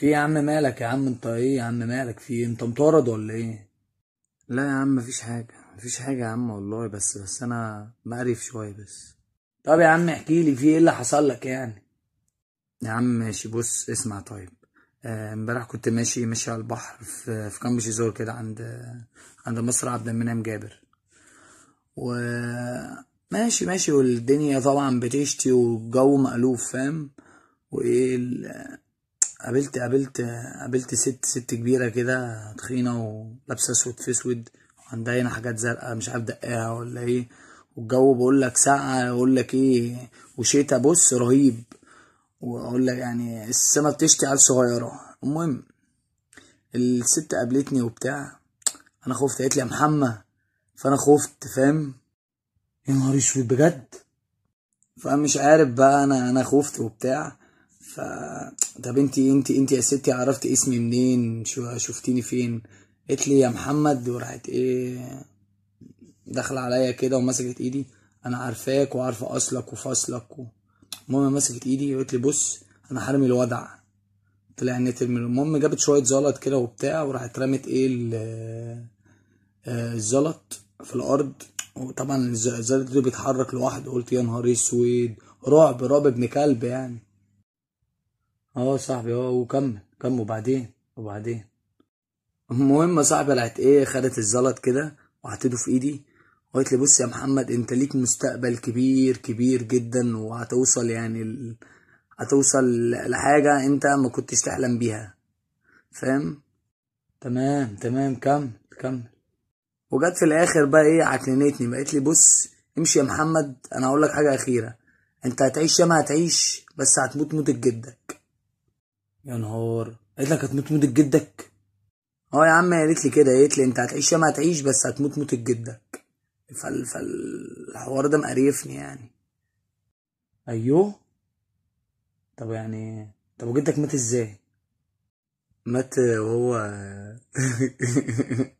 في يا عم مالك يا عم انت ايه يا عم مالك في ايه؟ انت مطارد ولا ايه لا يا عم مفيش حاجه مفيش حاجه يا عم والله بس بس انا مقرف شويه بس طب يا عم احكي لي في ايه اللي حصل لك يعني يا عم ماشي بص اسمع طيب آه، امبارح كنت ماشي ماشي على البحر في في كامب شيزور كده عند عند مصر عبد المنعم جابر و ماشي ماشي والدنيا طبعا بتشتي والجو مألوف فاهم وايه قابلت قابلت قابلت ست ست كبيره كده تخينه ولابسه اسود في اسود وعندها هنا حاجات زرقاء مش عارف دقاها ولا ايه والجو بقول لك ساعة اقول لك ايه وشتا بص رهيب واقول لك يعني السما بتشتي عيال صغيره المهم الست قابلتني وبتاع انا خفت قالت لي يا محمد فانا خفت فاهم يا نهار اسود بجد فمش عارف بقى انا انا خفت وبتاع ف طب انت انت انت يا ستي عرفتي اسمي منين شو شفتيني فين قالت لي يا محمد وراحت ايه داخله عليا كده ومسكت ايدي انا عارفاك وعارفه اصلك وفصلك المهم مسكت ايدي وقالت لي بص انا حرمي الوضع طلع نترمي المهم جابت شويه زلط كده وبتاع وراحت رمت ايه آه، الزلط في الارض وطبعا الزلط ده بيتحرك لوحده قلت يا نهار اسود رعب رعب ابن كلب يعني اه صاحبي اه وكمل كمل وبعدين وبعدين المهم صاحبي راحت ايه خدت الزلط كده وحطيته في ايدي وقالت لي بص يا محمد انت ليك مستقبل كبير كبير جدا وهتوصل يعني ال... هتوصل لحاجة انت ما كنتش تحلم بيها فاهم تمام تمام كمل كمل وجت في الاخر بقى ايه عكننتني بقت لي بص امشي يا محمد انا هقول لك حاجة اخيرة انت هتعيش ياما هتعيش بس هتموت موت جدك يا نهار قالت لك هتموت موت جدك اه يا عم قالت لي كده قالت لي انت هتعيش يا ما هتعيش بس هتموت موت جدك فال فالحوار ده مقريفني يعني ايوه طب يعني طب وجدك مات ازاي مات وهو